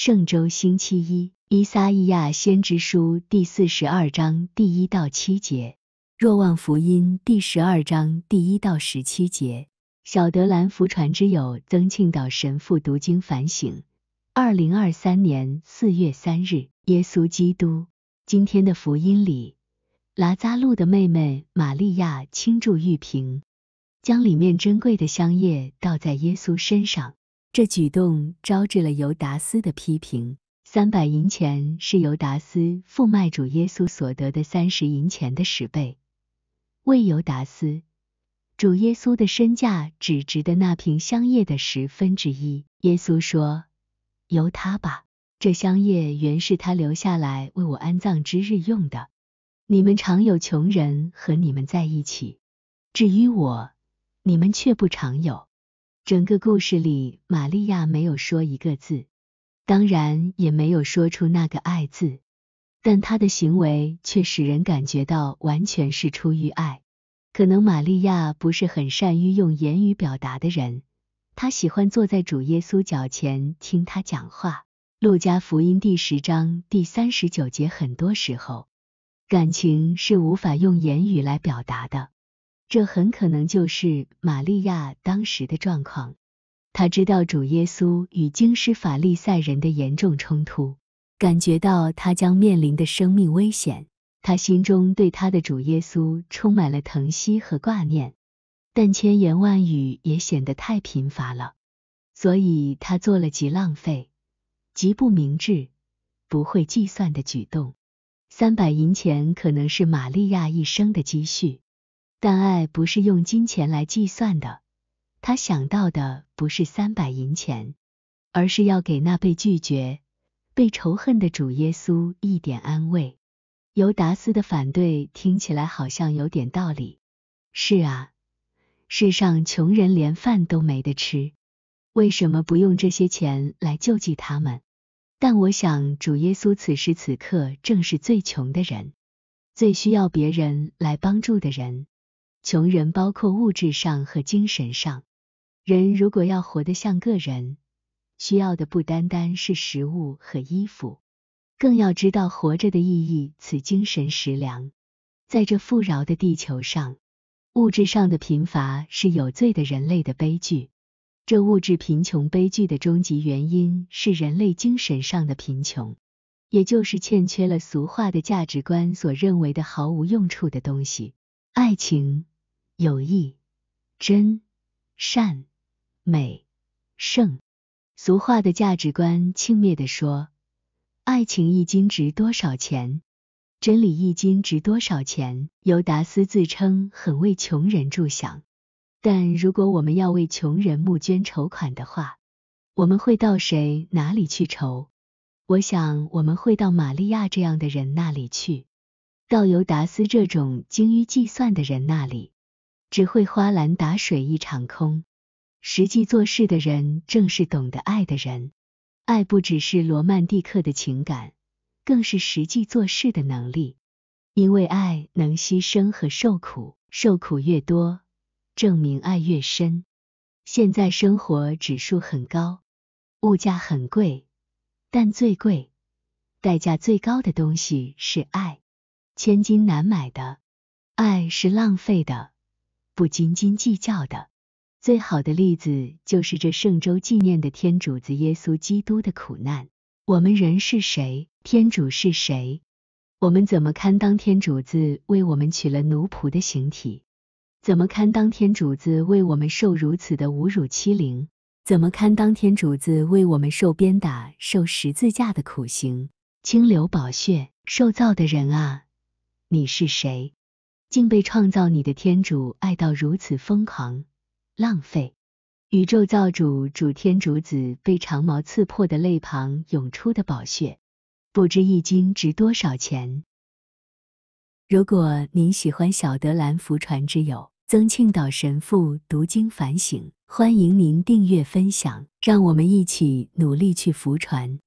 圣周星期一，伊撒利亚先知书第四十二章第一到七节，若望福音第十二章第一到十七节。小德兰福传之友曾庆岛神父读经反省。二零二三年四月三日，耶稣基督。今天的福音里，拉扎路的妹妹玛利亚倾注玉瓶，将里面珍贵的香液倒在耶稣身上。这举动招致了尤达斯的批评。三百银钱是尤达斯付卖主耶稣所得的三十银钱的十倍，为尤达斯，主耶稣的身价只值得那瓶香液的十分之一。耶稣说：“由他吧，这香液原是他留下来为我安葬之日用的。你们常有穷人和你们在一起，至于我，你们却不常有。”整个故事里，玛利亚没有说一个字，当然也没有说出那个爱字，但她的行为却使人感觉到完全是出于爱。可能玛利亚不是很善于用言语表达的人，她喜欢坐在主耶稣脚前听他讲话。路加福音第十章第三十九节，很多时候感情是无法用言语来表达的。这很可能就是玛利亚当时的状况。他知道主耶稣与京师法利赛人的严重冲突，感觉到他将面临的生命危险。他心中对他的主耶稣充满了疼惜和挂念，但千言万语也显得太贫乏了，所以他做了极浪费、极不明智、不会计算的举动。三百银钱可能是玛利亚一生的积蓄。但爱不是用金钱来计算的，他想到的不是三百银钱，而是要给那被拒绝、被仇恨的主耶稣一点安慰。尤达斯的反对听起来好像有点道理。是啊，世上穷人连饭都没得吃，为什么不用这些钱来救济他们？但我想，主耶稣此时此刻正是最穷的人，最需要别人来帮助的人。穷人包括物质上和精神上。人如果要活得像个人，需要的不单单是食物和衣服，更要知道活着的意义，此精神食粮。在这富饶的地球上，物质上的贫乏是有罪的，人类的悲剧。这物质贫穷悲剧的终极原因是人类精神上的贫穷，也就是欠缺了俗化的价值观所认为的毫无用处的东西，爱情。友谊、真、善、美、圣，俗话的价值观轻蔑地说：“爱情一斤值多少钱？真理一斤值多少钱？”尤达斯自称很为穷人着想，但如果我们要为穷人募捐筹款的话，我们会到谁哪里去筹？我想我们会到玛利亚这样的人那里去，到尤达斯这种精于计算的人那里。只会花篮打水一场空，实际做事的人正是懂得爱的人。爱不只是罗曼蒂克的情感，更是实际做事的能力。因为爱能牺牲和受苦，受苦越多，证明爱越深。现在生活指数很高，物价很贵，但最贵、代价最高的东西是爱，千金难买的爱是浪费的。不斤斤计较的，最好的例子就是这圣周纪念的天主子耶稣基督的苦难。我们人是谁？天主是谁？我们怎么堪当天主子为我们取了奴仆的形体？怎么堪当天主子为我们受如此的侮辱欺凌？怎么堪当天主子为我们受鞭打、受十字架的苦刑、清流宝血受造的人啊，你是谁？竟被创造你的天主爱到如此疯狂浪费。宇宙造主主天主子被长矛刺破的肋旁涌出的宝血，不知一斤值多少钱。如果您喜欢小德兰福传之友曾庆岛神父读经反省，欢迎您订阅分享，让我们一起努力去福传。